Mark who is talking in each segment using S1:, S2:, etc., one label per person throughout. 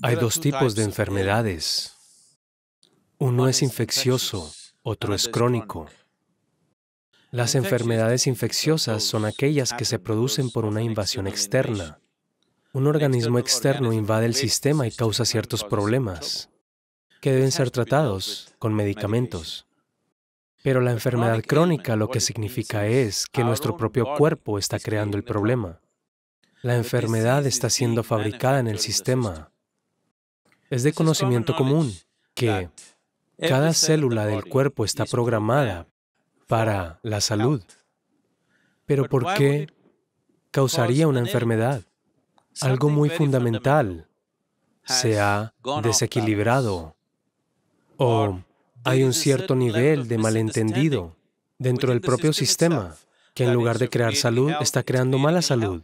S1: Hay dos tipos de enfermedades. Uno es infeccioso, otro es crónico. Las enfermedades infecciosas son aquellas que se producen por una invasión externa. Un organismo externo invade el sistema y causa ciertos problemas que deben ser tratados con medicamentos. Pero la enfermedad crónica lo que significa es que nuestro propio cuerpo está creando el problema. La enfermedad está siendo fabricada en el sistema es de conocimiento común que cada célula del cuerpo está programada para la salud. Pero ¿por qué causaría una enfermedad? Algo muy fundamental se ha desequilibrado o hay un cierto nivel de malentendido dentro del propio sistema que en lugar de crear salud está creando mala salud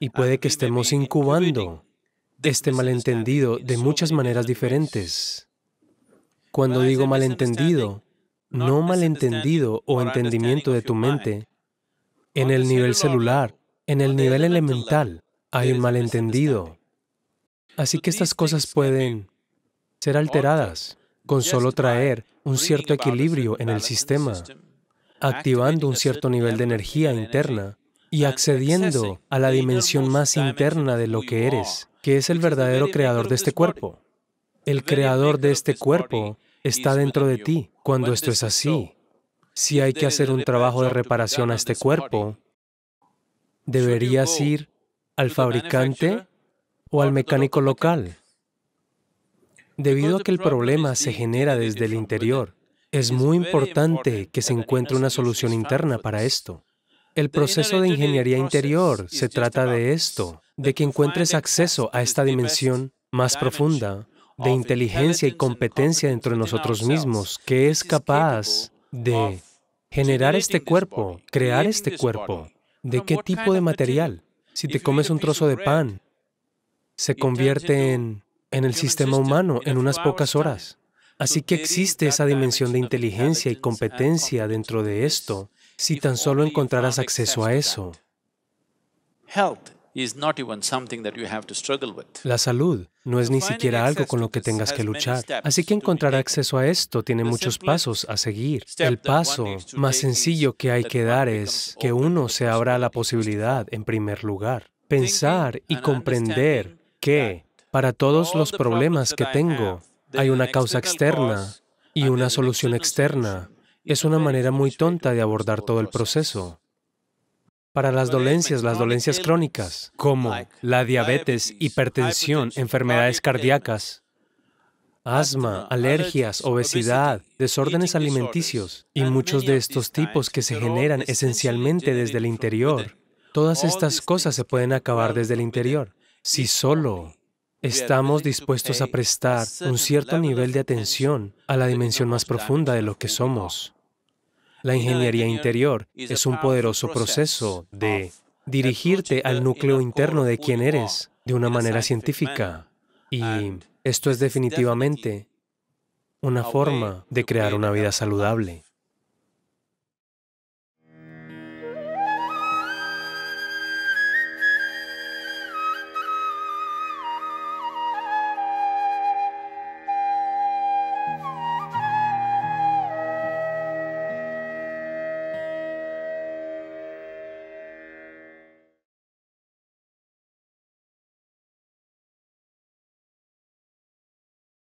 S1: y puede que estemos incubando este malentendido de muchas maneras diferentes. Cuando digo malentendido, no malentendido o entendimiento de tu mente, en el nivel celular, en el nivel elemental, hay un malentendido. Así que estas cosas pueden ser alteradas con solo traer un cierto equilibrio en el sistema, activando un cierto nivel de energía interna y accediendo a la dimensión más interna de lo que eres que es el verdadero creador de este cuerpo. El creador de este cuerpo está dentro de ti. Cuando esto es así, si hay que hacer un trabajo de reparación a este cuerpo, deberías ir al fabricante o al mecánico local. Debido a que el problema se genera desde el interior, es muy importante que se encuentre una solución interna para esto. El proceso de ingeniería interior se este trata de esto de que encuentres acceso a esta dimensión más profunda de inteligencia y competencia dentro de nosotros mismos, que es capaz de generar este cuerpo, crear este cuerpo. ¿De qué tipo de material? Si te comes un trozo de pan, se convierte en, en el sistema humano en unas pocas horas. Así que existe esa dimensión de inteligencia y competencia dentro de esto, si tan solo encontraras acceso a eso. La salud no es ni siquiera algo con lo que tengas que luchar. Así que encontrar acceso a esto tiene muchos pasos a seguir. El paso más sencillo que hay que dar es que uno se abra a la posibilidad en primer lugar. Pensar y comprender que para todos los problemas que tengo hay una causa externa y una solución externa. Es una manera muy tonta de abordar todo el proceso para las dolencias, las dolencias crónicas, como la diabetes, hipertensión, enfermedades cardíacas, asma, alergias, obesidad, desórdenes alimenticios y muchos de estos tipos que se generan esencialmente desde el interior. Todas estas cosas se pueden acabar desde el interior si solo estamos dispuestos a prestar un cierto nivel de atención a la dimensión más profunda de lo que somos. La ingeniería interior es un poderoso proceso de dirigirte al núcleo interno de quién eres de una manera científica. Y esto es definitivamente una forma de crear una vida saludable.